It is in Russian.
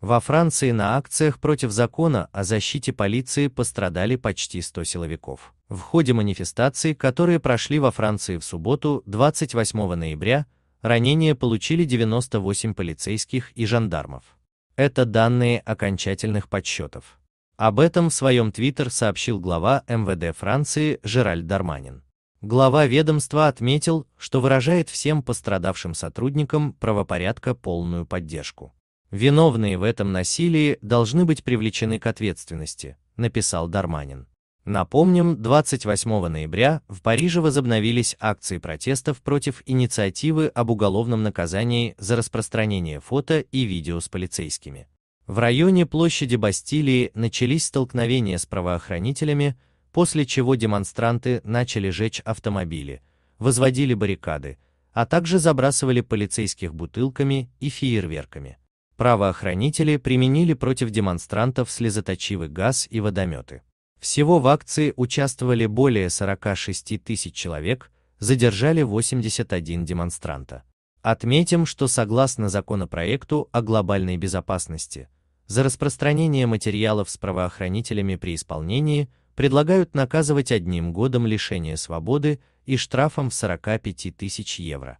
Во Франции на акциях против закона о защите полиции пострадали почти 100 силовиков. В ходе манифестаций, которые прошли во Франции в субботу, 28 ноября, ранения получили 98 полицейских и жандармов. Это данные окончательных подсчетов. Об этом в своем твиттер сообщил глава МВД Франции Жеральд Дарманин. Глава ведомства отметил, что выражает всем пострадавшим сотрудникам правопорядка полную поддержку. Виновные в этом насилии должны быть привлечены к ответственности, написал Дарманин. Напомним, 28 ноября в Париже возобновились акции протестов против инициативы об уголовном наказании за распространение фото и видео с полицейскими. В районе площади Бастилии начались столкновения с правоохранителями, после чего демонстранты начали жечь автомобили, возводили баррикады, а также забрасывали полицейских бутылками и фейерверками правоохранители применили против демонстрантов слезоточивый газ и водометы. Всего в акции участвовали более 46 тысяч человек, задержали 81 демонстранта. Отметим, что согласно законопроекту о глобальной безопасности, за распространение материалов с правоохранителями при исполнении предлагают наказывать одним годом лишения свободы и штрафом в 45 тысяч евро.